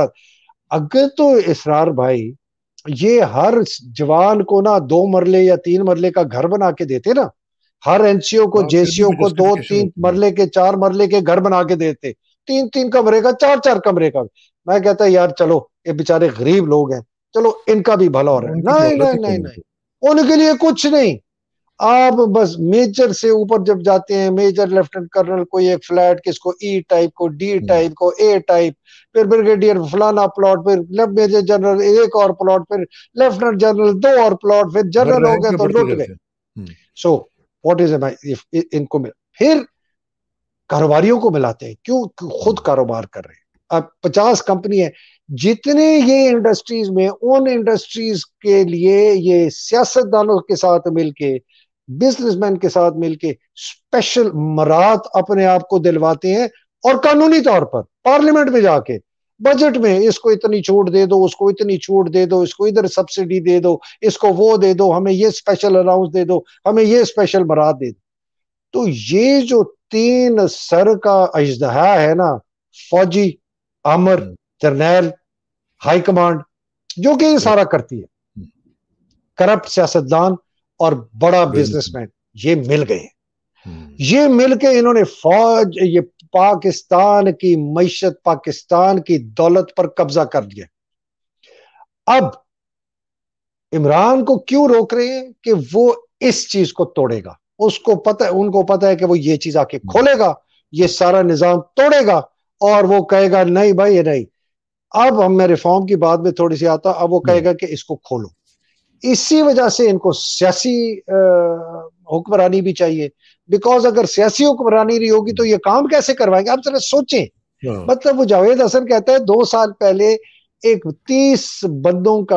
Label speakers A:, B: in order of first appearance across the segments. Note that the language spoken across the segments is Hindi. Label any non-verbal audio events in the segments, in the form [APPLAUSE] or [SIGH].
A: अगर तो इसरार भाई ये हर जवान को ना दो मरले या तीन मरले का घर बना के देते ना हर एनसीओ को हाँ, जेसीओ को दो तीन मरले के चार मरले के घर बना के देते तीन तीन कमरे का चार चार कमरे का मैं कहता यार चलो ये बेचारे गरीब लोग हैं चलो इनका भी भला हो रहा है नहीं नहीं नहीं नहीं उनके लिए कुछ नहीं आप बस मेजर से ऊपर जब जाते हैं मेजर लेफ्टिनेंट कर्नल कोई एक फ्लैट किसको ई e टाइप को डी टाइप हम्म। को ए टाइप फिर ब्रिगेडियर फलाना प्लॉट फिर लेफ्ट मेजर जनरल एक और प्लॉट फिर लेफ्टिनेंट जनरल दो और प्लॉट फिर जनरल हो गए तो लुट गए सो वॉट इज इफ इनको फिर कारोबारियों को मिलाते हैं क्यों खुद कारोबार कर रहे हैं अब पचास कंपनी है जितने ये इंडस्ट्रीज में उन इंडस्ट्रीज के लिए ये सियासतदानों के साथ मिलके बिजनेसमैन के साथ मिलके स्पेशल मरात अपने आप को दिलवाते हैं और कानूनी तौर पर पार्लियामेंट में जाके बजट में इसको इतनी छूट दे दो उसको इतनी छूट दे दो इसको इधर सब्सिडी दे दो इसको वो दे दो हमें ये स्पेशल अलाउंस दे दो हमें ये स्पेशल मरात दे दो तो ये जो तीन सर का अजदहा है ना फौजी अमर जरनेल हाई कमांड जो कि ये हम्म। सारा करती है करप्ट सियासतदान और बड़ा बिजनेसमैन ये मिल गए हम्म। ये मिल के इन्होंने फौज ये पाकिस्तान की मीशत पाकिस्तान की दौलत पर कब्जा कर दिया अब इमरान को क्यों रोक रहे हैं कि वो इस चीज को तोड़ेगा उसको पता उनको पता है कि वो ये चीज आके हम्म। खोलेगा ये सारा निजाम तोड़ेगा और वो कहेगा नहीं भाई ये नहीं अब हम मैं रिफॉर्म की बात में थोड़ी सी आता अब वो हम्म। कहेगा कि इसको खोलो इसी वजह से इनको सियासी हुक्मरानी भी चाहिए बिकॉज अगर सियासी हुक्मरानी नहीं होगी तो ये काम कैसे करवाएंगे आप जरा सोचें हाँ। मतलब वो जावेद हसन कहता है दो साल पहले एक तीस बंदों का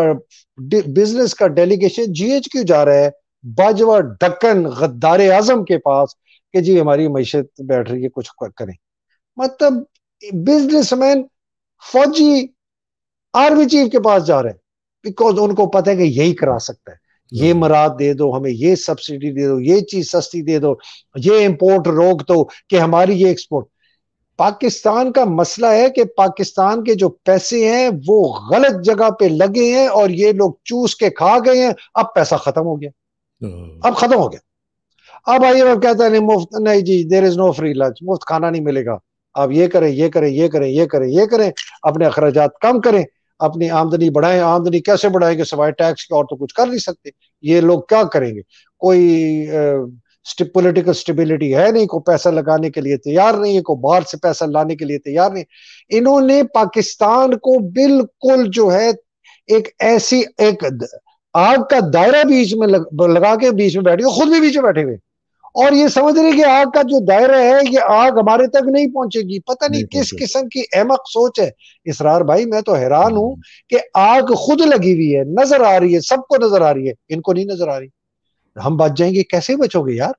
A: बिजनेस का डेलीगेशन जीएचक्यू जा रहा है बाजवा डक्कन गद्दार आजम के पास कि जी हमारी मीशत बैठ रही है कुछ करें मतलब बिजनेसमैन फौजी आर्मी चीफ के पास जा रहे हैं बिकॉज उनको पता है कि यही करा सकता है ये हाँ। मराद दे दो हमें ये सब्सिडी दे दो ये चीज सस्ती दे दो ये इम्पोर्ट रोक दो कि हमारी ये एक्सपोर्ट पाकिस्तान का मसला है कि पाकिस्तान के जो पैसे हैं वो गलत जगह पे लगे हैं और ये लोग चूस के खा गए हैं अब पैसा खत्म हो गया अब खत्म हो गया अब आइए अब कहता है नहीं मुफ्त नहीं जी there is no free lunch मुफ्त खाना नहीं मिलेगा आप ये करें ये करें ये करें ये करें ये करें अपने अखराज कम करें अपनी आमदनी बढ़ाएं आमदनी कैसे बढ़ाएंगे सिवाय टैक्स के और तो कुछ कर नहीं सकते ये लोग क्या करेंगे कोई पोलिटिकल स्टेबिलिटी है नहीं को पैसा लगाने के लिए तैयार नहीं है को बाहर से पैसा लाने के लिए तैयार नहीं इन्होंने पाकिस्तान को बिल्कुल जो है एक ऐसी एक आग का दायरा बीच में लग, लगा के बीच में बैठे खुद भी बीच में बैठे हुए और ये समझ रहे कि आग का जो दायरा है ये आग हमारे तक नहीं पहुंचेगी पता नहीं, नहीं किस किस्म की अहमक सोच है इसरार भाई मैं तो हैरान हूं हम्म। कि आग खुद लगी हुई है नजर आ रही है सबको नजर आ रही है इनको नहीं नजर आ रही हम बच जाएंगे कैसे बचोगे यार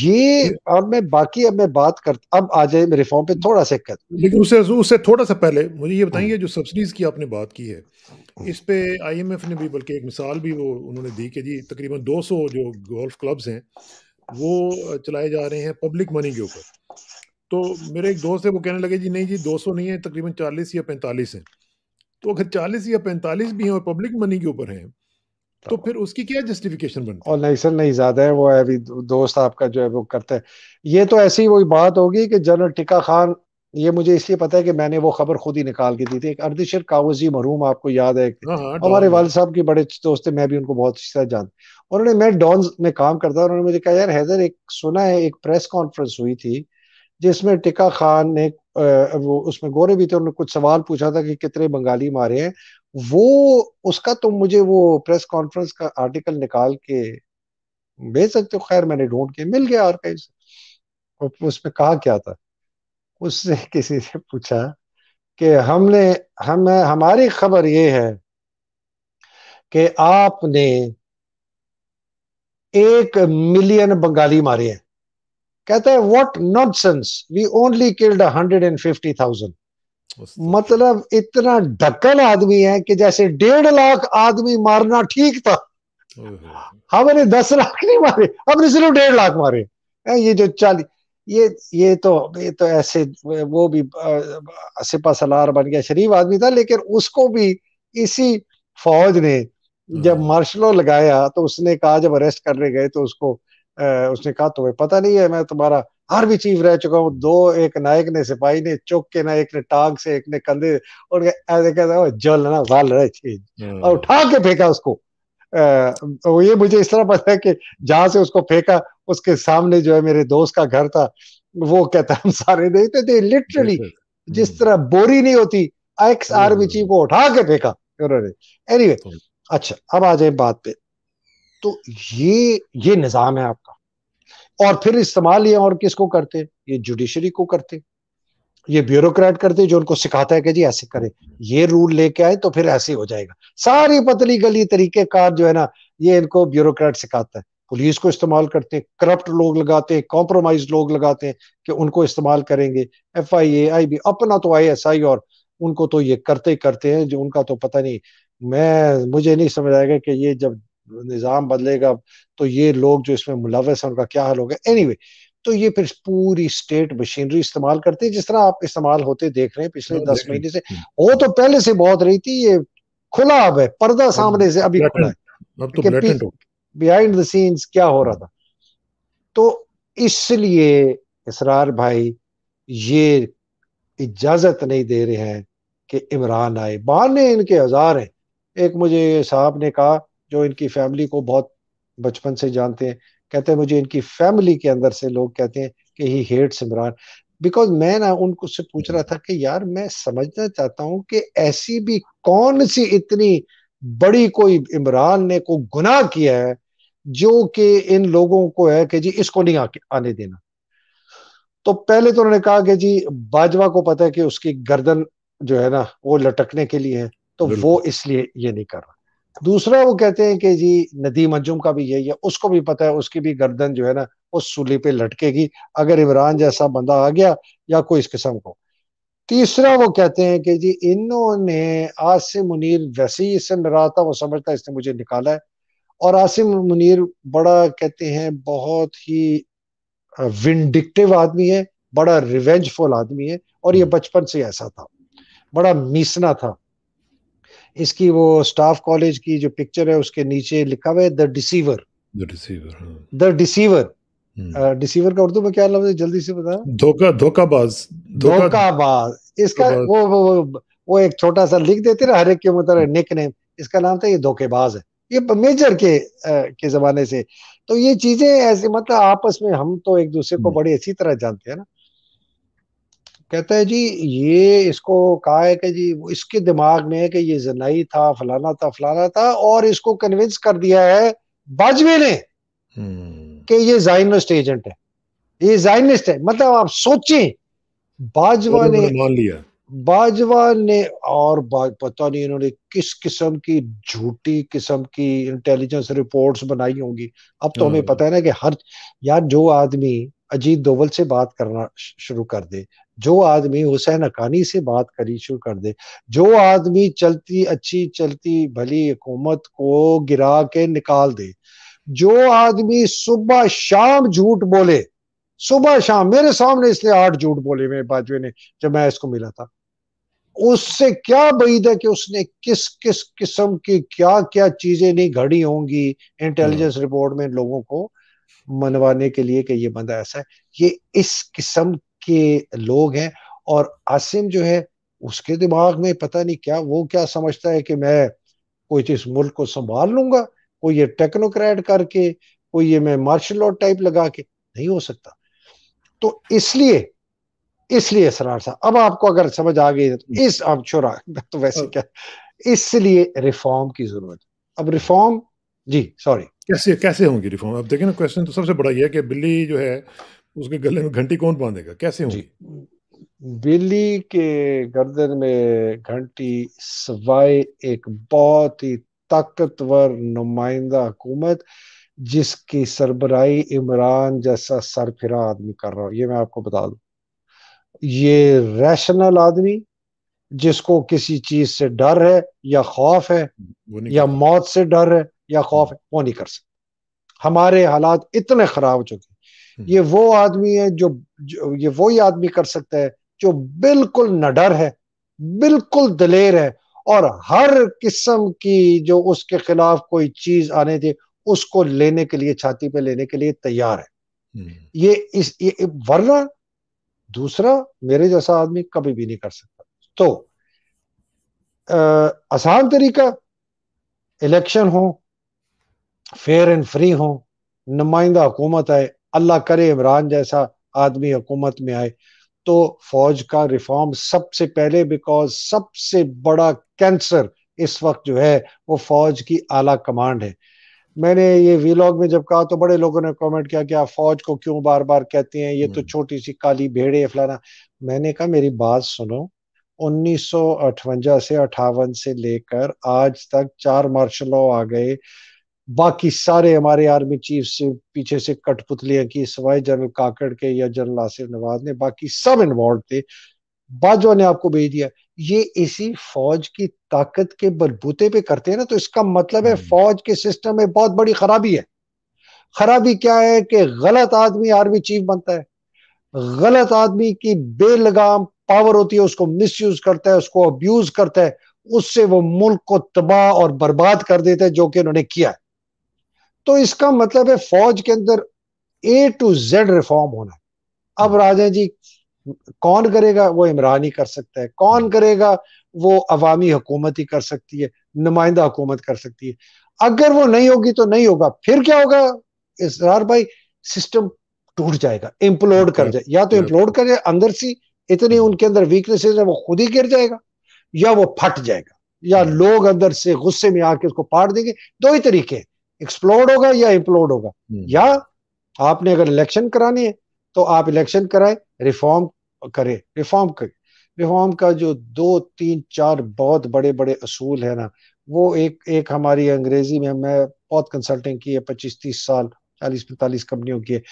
A: ये और मैं बाकी अब मैं बात कर अब आ जाए फॉर्म पे थोड़ा सा कर लेकिन उससे उससे थोड़ा सा पहले मुझे ये बताइए हम्म। जो सब्सिडीज की आपने बात की है हम्म। इस पे आईएमएफ ने भी बल्कि एक मिसाल भी वो उन्होंने दी कि जी तकरीबन 200 जो गोल्फ क्लब्स हैं वो चलाए जा रहे हैं पब्लिक मनी के ऊपर तो मेरे एक दोस्त है वो कहने लगे जी नहीं जी 200 नहीं है तकरीबन 40 या 45 हैं तो अगर 40 या 45 भी हैं और पब्लिक मनी के ऊपर हैं तो फिर उसकी क्या जस्टिफिकेशन बनती और नहीं सर नहीं ज्यादा है वो है अभी दोस्त आपका जो है वो करता है ये तो ऐसी वही बात होगी कि जनरल टिका खान ये मुझे इसलिए पता है कि मैंने वो खबर खुद ही निकाल के दी थी एक अर्दिशर कावजी मरूम आपको याद है हाँ, हाँ, हमारे हाँ। वाल साहब के बड़े दोस्त थे मैं भी उनको बहुत अच्छी तरह जानती उन्होंने मैं डॉन्स में काम करता था उन्होंने मुझे कहा यार हैदर एक सुना है एक प्रेस कॉन्फ्रेंस हुई थी जिसमें टिका खान ने वो उसमें गोरे भी थे उन्होंने कुछ सवाल पूछा था कि कितने बंगाली मारे हैं वो उसका तुम तो मुझे वो प्रेस कॉन्फ्रेंस का आर्टिकल निकाल के भेज सकते हो खैर मैंने ढूंढ के मिल गया आर्काइव उसमें कहा क्या था उससे [LAUGHS] किसी से पूछा कि हमने हम हमारी खबर ये है कि आपने एक मिलियन बंगाली मारे हैं कहता है what nonsense we only killed hundred and fifty thousand मतलब इतना ढक्कन आदमी है कि जैसे डेढ़ लाख आदमी मारना ठीक था हमने दस लाख नहीं मारे हमने सिर्फ डेढ़ लाख मारे ये जो चालीस ये ये तो ये तो ऐसे वो भी सिपा सलार बन गया शरीफ आदमी था लेकिन उसको भी इसी फौज ने हम्म। जब मार्शलो लगाया तो उसने कहा जब अरेस्ट करने गए तो उसको उसने कहा तुम्हें पता नहीं है मैं तुम्हारा आर्मी चीफ रह चुका हूँ दो एक नायक ने सिपाही ने चौक के ना एक ने टांग से एक ने कंधे और ऐसे कहता जल ना वाल हम्म। और उठा के फेंका उसको वो ये मुझे इस तरह पता है कि जहां से उसको फेंका उसके सामने जो है मेरे दोस्त का घर था वो कहता हम सारे देखते थे लिटरली जिस हम्म। तरह बोरी नहीं होती एक्स आर्मी चीफ को उठा के फेंका उन्होंने anyway, अच्छा अब आ जाए बात पे तो ये ये निज़ाम है आपका और फिर इस्तेमाल ये और किसको करते हैं ये जुडिशरी को करते हैं ये ब्यूरोक्रेट करते जो उनको सिखाता है कि जी ऐसे करें ये रूल लेके आए तो फिर ऐसे हो जाएगा सारी पतली गली तरीके कार जो है ना ये इनको ब्यूरोक्रेट सिखाता है पुलिस को इस्तेमाल करते हैं करप्ट लोग लगाते हैं कॉम्प्रोमाइज लोग लगाते हैं कि उनको इस्तेमाल करेंगे F I A I B अपना तो आई एस आई और उनको तो ये करते करते हैं जो उनका तो पता नहीं मैं मुझे नहीं समझ आएगा कि ये जब निज़ाम बदलेगा तो ये लोग जो इसमें मुलवस हैं उनका क्या हाल होगा एनी anyway, तो ये फिर पूरी स्टेट मशीनरी इस्तेमाल करती है जिस तरह आप इस्तेमाल होते देख रहे हैं पिछले हाँ, दस महीने से वो तो पहले से बहुत रही थी ये खुला अब है पर्दा सामने से अभी खुला है बिहाइंड द सीन्स क्या हो रहा था तो इसलिए इसरार भाई ये इजाजत नहीं दे रहे हैं कि इमरान आए बहाने इनके हजार हैं एक मुझे साहब ने कहा जो इनकी फैमिली को बहुत बचपन से जानते हैं कहते हैं मुझे इनकी फैमिली के अंदर से लोग कहते हैं कि ही हेट्स इमरान बिकॉज मैं ना उनको से पूछ रहा था कि यार मैं समझना चाहता हूं कि ऐसी भी कौन सी इतनी बड़ी कोई इमरान ने को गुनाह किया है जो कि इन लोगों को है कि जी इसको नहीं आके आने देना तो पहले तो उन्होंने कहा कि जी बाजवा को पता है कि उसकी गर्दन जो है ना वो लटकने के लिए है तो वो इसलिए ये नहीं कर रहा दूसरा वो कहते हैं कि जी नदी मंजुम का भी यही है उसको भी पता है उसकी भी गर्दन जो है ना उस सूली पे लटकेगी अगर इमरान जैसा बंदा आ गया या कोई इस किस्म को तीसरा वो कहते हैं कि जी इन्होंने आसिम मुनीर वैसे ही इससे नाराज था वो समझता इसने मुझे निकाला है और आसिम मुनीर बड़ा कहते हैं बहुत ही विंडिक्टिव आदमी है बड़ा रिवेंजफुल आदमी है और ये हम्म। बचपन से ऐसा था बड़ा मीसना था इसकी वो स्टाफ कॉलेज की जो पिक्चर है उसके नीचे लिखा हुआ है the deceiver the deceiver the deceiver deceiver का उर्दू में क्या लफ्ज है जल्दी से बता धोखा धोखाबाज धोखाबाज इसका वो, वो वो एक छोटा सा लिख देते ना हर एक के मतलब निक नेम इसका नाम था ये धोखेबाज है ये मेजर के आ, के जमाने से तो ये चीजें ऐसे मतलब आपस में हम तो एक दूसरे को हम्म। बड़ी अच्छी तरह जानते हैं ना कहता है जी ये इसको कहा है कि जी इसके दिमाग में है कि ये जनाई था फलाना था फलाना था और इसको कन्विंस कर दिया है बाजवे ने हम्म। कि ये जाइनिस्ट एजेंट है ये जाइनिस्ट है मतलब आप सोचें बाजवा ने मान लिया बाजवा ने और पता नहीं इन्होंने किस किस्म की झूठी किस्म की इंटेलिजेंस रिपोर्ट्स बनाई होंगी अब तो हमें हाँ। पता है ना कि हर यार जो आदमी अजीत दोवल से बात करना शुरू कर दे जो आदमी हुसैन अकानी से बात करी शुरू कर दे जो आदमी चलती अच्छी चलती भली हुकूमत को गिरा के निकाल दे जो आदमी सुबह शाम झूठ बोले सुबह शाम मेरे सामने इसलिए आठ झूठ बोले मेरे बाजवे ने जब मैं इसको मिला था उससे क्या बईद है कि उसने किस किस किस्म की क्या क्या चीजें नहीं घड़ी होंगी हम्म। इंटेलिजेंस रिपोर्ट में लोगों को मनवाने के लिए कि ये बंदा ऐसा है ये इस किस्म के लोग हैं और आसिम जो है उसके दिमाग में पता नहीं क्या वो क्या समझता है कि मैं कोई तो इस मुल्क को संभाल लूंगा कोई ये टेक्नोक्रेट करके कोई ये मैं मार्शल लॉ टाइप लगा के नहीं हो सकता तो इसलिए इसलिए सरार साहब अब आपको अगर समझ आ गई तो इस आप छोरा तो वैसे क्या इसलिए रिफॉर्म की जरूरत अब रिफॉर्म जी सॉरी कैसे कैसे होंगी रिफॉर्म अब देखें ना क्वेश्चन तो सबसे बड़ा यह है कि बिल्ली जो है उसके गले में घंटी कौन बांधेगा कैसे होंगी बिल्ली के गर्दन में घंटी सवाए एक बहुत ही ताकतवर नुमाइंदा हुकूमत जिसकी सरबराही इमरान जैसा सरफिरा आदमी कर रहा हो ये मैं आपको बता दूं ये रैशनल आदमी जिसको किसी चीज से डर है या खौफ है या मौत से डर है या खौफ है वो नहीं कर सकता हमारे हालात इतने खराब हो चुके ये वो आदमी है जो, जो ये वही आदमी कर सकता है जो बिल्कुल नडर है बिल्कुल दलेर है और हर किस्म की जो उसके खिलाफ कोई चीज आने थी उसको लेने के लिए छाती पे लेने के लिए तैयार है हम्म। ये इस ये वरना दूसरा मेरे जैसा आदमी कभी भी नहीं कर सकता तो आसान तरीका इलेक्शन हो फेयर एंड फ्री हो नुमाइंदा हुकूमत आए अल्लाह करे इमरान जैसा आदमी हुकूमत में आए तो फौज का रिफॉर्म सबसे पहले बिकॉज सबसे बड़ा कैंसर इस वक्त जो है वो फौज की आला कमांड है मैंने ये वीलॉग में जब कहा तो बड़े लोगों ने कमेंट किया कि आप फौज को क्यों बार बार कहते हैं ये तो हम्म। छोटी सी काली भेड़े फलाना मैंने कहा मेरी बात सुनो उन्नीस से अठावन से लेकर आज तक चार मार्शल लॉ आ गए बाकी सारे हमारे आर्मी चीफ से पीछे से कठपुतलियां की सवाए जनरल काकड़ के या जनरल आसिफ नवाज ने बाकी सब इन्वॉल्व थे बाजवा ने आपको भेज दिया ये इसी फौज की ताकत के बलबूते पे करते हैं ना तो इसका मतलब है हम्म। फौज के सिस्टम में बहुत बड़ी खराबी है खराबी क्या है कि गलत आदमी आर्मी चीफ बनता है गलत आदमी की बेलगाम पावर होती है उसको मिस करता है उसको अब्यूज करता है उससे वो मुल्क को तबाह और बर्बाद कर देते हैं जो कि उन्होंने किया है तो इसका मतलब है फौज के अंदर ए टू जेड रिफॉर्म होना है अब हम्म। राजा जी कौन करेगा वो इमरान ही कर सकता है कौन हम्म। करेगा वो अवामी हुकूमत ही कर सकती है नुमाइंदा हुकूमत कर सकती है अगर वो नहीं होगी तो नहीं होगा फिर क्या होगा इसरार भाई सिस्टम टूट जाएगा इम्प्लोड कर जाए या तो इम्प्लोड कर जाए अंदर से इतनी हम्म। उनके अंदर वीकनेसेस है वो खुद ही गिर जाएगा या वो फट जाएगा या लोग अंदर से गुस्से में आके उसको पाड़ देंगे दो ही तरीके हैं एक्सप्लोर्ड होगा या इम्प्लोर्ड होगा हम्म। या आपने अगर इलेक्शन करानी है तो आप इलेक्शन कराए रिफॉर्म करें रिफॉर्म करें रिफॉर्म का जो दो तीन चार बहुत बड़े बड़े असूल है ना वो एक एक हमारी अंग्रेजी में मैं बहुत कंसल्टिंग की है पच्चीस तीस साल चालीस पैंतालीस कंपनियों की है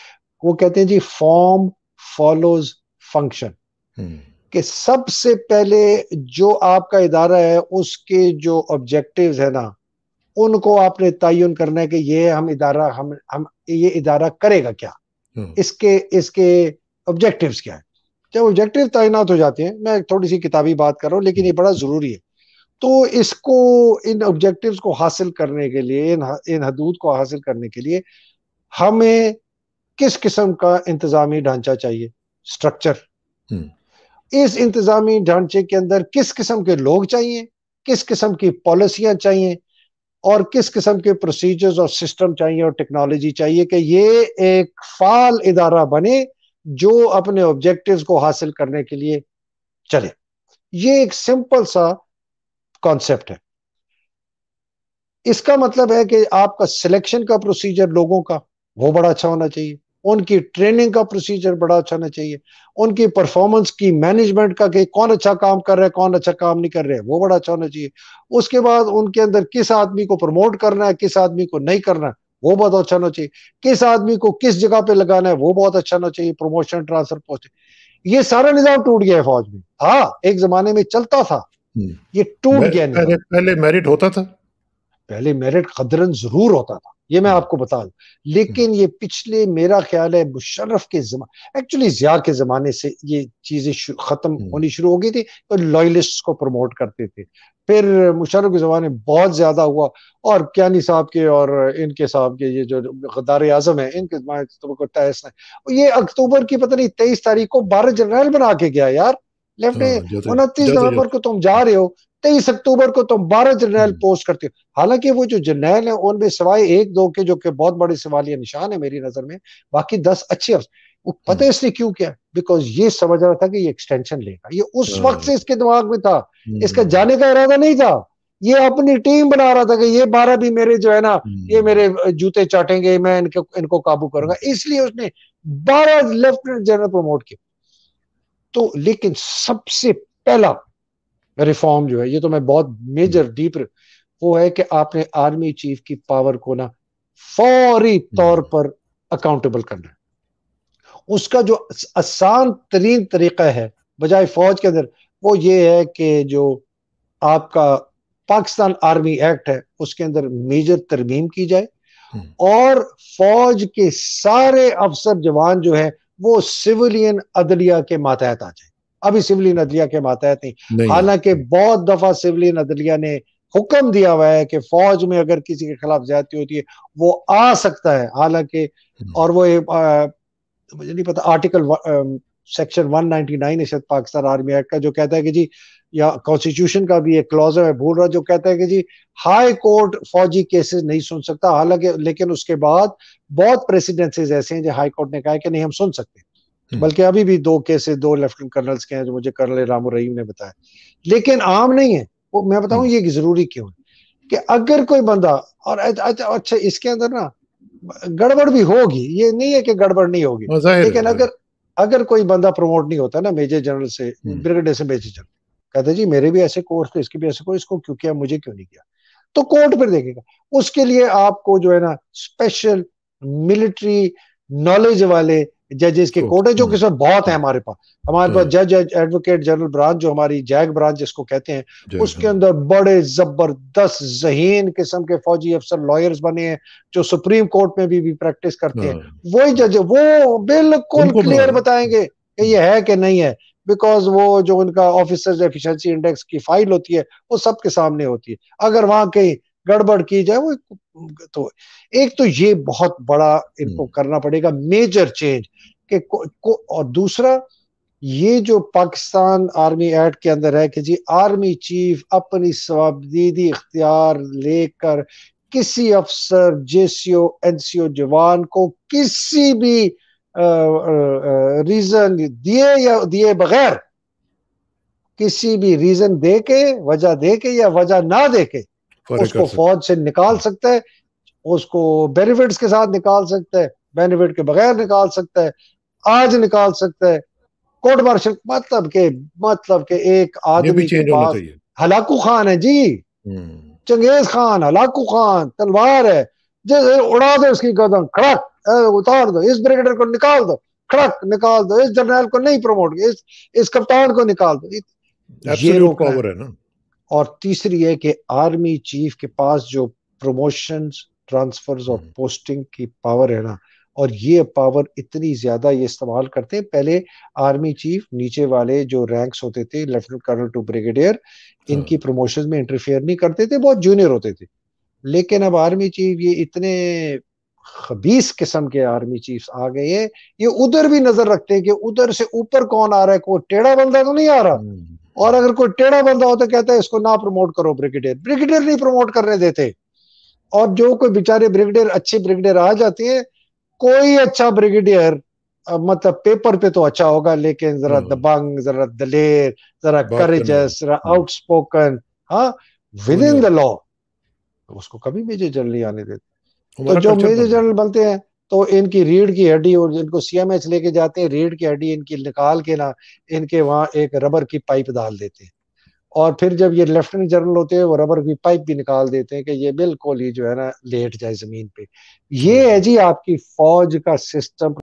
A: वो कहते हैं जी फॉर्म फॉलोज फंक्शन कि सबसे पहले जो आपका इदारा है उसके जो ऑब्जेक्टिव है ना उनको आपने तयन करना है कि ये हम इदारा हम हम ये इदारा करेगा क्या हम्म। इसके इसके ऑब्जेक्टिव क्या है जब ऑब्जेक्टिव तैनात हो जाते हैं मैं थोड़ी सी किताबी बात कर रहा हूँ लेकिन ये बड़ा ज़रूरी है तो इसको इन ऑब्जेक्टिव को हासिल करने के लिए इन इन हदूद को हासिल करने के लिए हमें किस किस्म का इंतज़ामी ढांचा चाहिए स्ट्रक्चर हम्म। इस इंतज़ामी ढांचे के अंदर किस किस्म के लोग चाहिए किस किस्म की पॉलिसियां चाहिए और किस किस्म के प्रोसीजर्स और सिस्टम चाहिए और टेक्नोलॉजी चाहिए कि ये एक फाल इदारा बने जो अपने ऑब्जेक्टिव्स को हासिल करने के लिए चले ये एक सिंपल सा कॉन्सेप्ट है इसका मतलब है कि आपका सिलेक्शन का प्रोसीजर लोगों का वो बड़ा अच्छा होना चाहिए उनकी ट्रेनिंग का प्रोसीजर बड़ा अच्छा होना चाहिए उनकी परफॉर्मेंस की मैनेजमेंट का कि कौन अच्छा काम कर रहा है कौन अच्छा काम नहीं कर रहा है वो बड़ा अच्छा होना चाहिए उसके बाद उनके अंदर किस आदमी को प्रमोट करना है किस आदमी को नहीं करना है वो बहुत अच्छा होना चाहिए किस आदमी को किस जगह पे लगाना है वो बहुत अच्छा होना चाहिए प्रमोशन ट्रांसफर पोस्ट ये सारा निजाम टूट गया है फौज में हाँ एक जमाने में चलता था हम्म। ये टूट गया पहले, पहले मेरिट होता था पहले मेरिट कदरन जरूर होता था ये मैं आपको बता दू लेकिन ये पिछले मेरा ख्याल है मुशर्रफ के जमा एक्चुअली जिया के जमाने से ये चीजें खत्म हम्म। होनी शुरू हो गई थी और लॉयलिस्ट को प्रमोट करते थे फिर मुशर्रफ के जमाने बहुत ज्यादा हुआ और क्यानी साहब के और इनके साहब के ये जो गदार आजम है इनके जमाने तो ने ये अक्टूबर की पता नहीं तेईस तारीख को बारह जनरल बना के गया यार लेफ्ट हाँ, तो- उनतीस तो- नवंबर को तुम जा रहे हो तेईस अक्टूबर को तुम बारह जर्नैल हम्म। पोस्ट करते हो हालांकि वो जो जर्नैल है उनमें सिवाय एक दो के जो कि बहुत बड़े सवालिया निशान है मेरी नजर में बाकी दस अच्छे अफसर वो हम्म। पता इसने क्यों किया बिकॉज ये समझ रहा था कि ये एक्सटेंशन लेगा ये उस हाँ। वक्त से इसके दिमाग में था हम्म। इसका जाने का इरादा नहीं था ये अपनी टीम बना रहा था कि ये बारह भी मेरे जो है ना ये मेरे जूते चाटेंगे मैं इनको इनको काबू करूंगा इसलिए उसने बारह लेफ्टिनेंट जनरल प्रमोट किया तो लेकिन सबसे पहला रिफॉर्म जो है ये तो मैं बहुत मेजर डीप hmm. वो है कि आपने आर्मी चीफ की पावर को ना फौरी hmm. तौर पर अकाउंटेबल करना उसका जो आसान तरीन तरीका है बजाय फौज के अंदर वो ये है कि जो आपका पाकिस्तान आर्मी एक्ट है उसके अंदर मेजर तरमीम की जाए hmm. और फौज के सारे अफसर जवान जो है वो सिविलियन अदलिया के मातहत आ जाए अभी सिविली नदलिया के मातहत नहीं, हालांकि बहुत दफा सिविली नदलिया ने हुक्म दिया हुआ है कि फौज में अगर किसी के खिलाफ ज्यादा होती है वो आ सकता है हालांकि हम्म। और वो मुझे नहीं पता आर्टिकल सेक्शन 199 शायद पाकिस्तान आर्मी एक्ट का जो कहता है कि जी या कॉन्स्टिट्यूशन का भी एक क्लॉज है भूल रहा जो कहता है कि जी हाई कोर्ट फौजी केसेस नहीं सुन सकता हालांकि लेकिन उसके बाद बहुत प्रेसिडेंसेज ऐसे हैं जो हाई कोर्ट ने कहा है कि नहीं हम सुन सकते हम्म। बल्कि अभी भी दो केसेस दो लेफ्टिनेंट कर्नल्स के हैं जो मुझे कर्नल राम रहीम ने बताया लेकिन आम नहीं है वो मैं बताऊं हम्म। ये जरूरी क्यों है कि अगर कोई बंदा और अच्छा, अच्छा इसके अंदर ना गड़बड़ भी होगी ये नहीं है कि गड़बड़ नहीं होगी हाँ, लेकिन अगर अगर कोई बंदा प्रमोट नहीं होता ना मेजर जनरल से हम्म। ब्रिगेडियर से मेजर जनरल कहते जी मेरे भी ऐसे कोर्स को इसके भी ऐसे को इसको क्यों किया मुझे क्यों नहीं किया तो कोर्ट पर देखेगा उसके लिए आपको जो है ना स्पेशल मिलिट्री नॉलेज वाले जजेस के कोर्ट है जो कि बहुत है हाँ। हमारे पास हमारे तो पास जज एडवोकेट जनरल ब्रांच जो हमारी जैग ब्रांच जिसको कहते हैं उसके अंदर बड़े जबरदस्त जहीन किस्म के फौजी अफसर लॉयर्स बने हैं जो सुप्रीम कोर्ट में भी, भी प्रैक्टिस करते हैं हाँ। वही जज वो बिल्कुल क्लियर बताएंगे कि ये है कि नहीं है बिकॉज वो जो उनका ऑफिसर्स एफिशिएंसी इंडेक्स की फाइल होती है वो सबके सामने होती है अगर वहां कहीं गड़बड़ की जाए वो तो एक तो ये बहुत बड़ा इनको हम्म। करना पड़ेगा मेजर चेंज के को, को, और दूसरा ये जो पाकिस्तान आर्मी एक्ट के अंदर है कि जी आर्मी चीफ अपनी स्वाबदीदी इख्तियार लेकर किसी अफसर जेसीओ एनसीओ जवान को किसी भी रीजन दिए या दिए बगैर किसी भी रीजन दे के वजह दे के या वजह ना दे के उसको फौज से निकाल सकता है उसको बेनिफिट्स के साथ निकाल सकता है बेनिफिट के बगैर निकाल सकता है आज निकाल सकता है कोर्ट मार्शल मतलब के मतलब के एक आदमी के पास हलाकू खान है जी हम्म। चंगेज खान हलाकू खान तलवार है जैसे उड़ा दो उसकी कदम खड़क उतार दो इस ब्रिगेडियर को निकाल दो खड़क निकाल दो इस जनरल को नहीं प्रमोट इस इस कप्तान को निकाल दो
B: ये पावर है ना
A: और तीसरी है कि आर्मी चीफ के पास जो प्रमोशन ट्रांसफर्स और पोस्टिंग हम्म। की पावर है ना और ये पावर इतनी ज्यादा ये इस्तेमाल करते हैं पहले आर्मी चीफ नीचे वाले जो रैंक्स होते थे लेफ्टिनेंट कर्नल टू ब्रिगेडियर इनकी प्रमोशन में इंटरफेयर नहीं करते थे बहुत जूनियर होते थे लेकिन अब आर्मी चीफ ये इतने खबीस किस्म के आर्मी चीफ आ गए हैं ये उधर भी नजर रखते हैं कि उधर से ऊपर कौन आ रहा है कोई टेढ़ा बंदा तो नहीं आ रहा हम्म। और अगर कोई टेढ़ा बंदा हो तो कहता है इसको ना प्रमोट करो ब्रिगेडियर ब्रिगेडियर नहीं प्रमोट करने देते और जो कोई बेचारे ब्रिगेडियर अच्छी ब्रिगेडियर आ जाती है कोई अच्छा ब्रिगेडियर मतलब पेपर पे तो अच्छा होगा लेकिन जरा हम्म। दबंग जरा दलेर जरा करेजस जरा आउटस्पोकन हम्म। हाँ विद इन द लॉ उसको कभी मेजर जनरल नहीं आने देते
B: तो जो मेजर
A: जनरल बनते हैं तो इनकी रीढ़ की हड्डी और जिनको सीएमएच लेके जाते हैं रीढ़ की हड्डी इनकी निकाल के ना इनके वहाँ एक रबर की पाइप डाल देते हैं और फिर जब ये लेफ्टिनेंट जनरल होते हैं वो रबर की पाइप भी निकाल देते हैं कि ये बिल्कुल ही जो है ना लेट जाए जमीन पे ये हम्म। है जी आपकी फौज का सिस्टम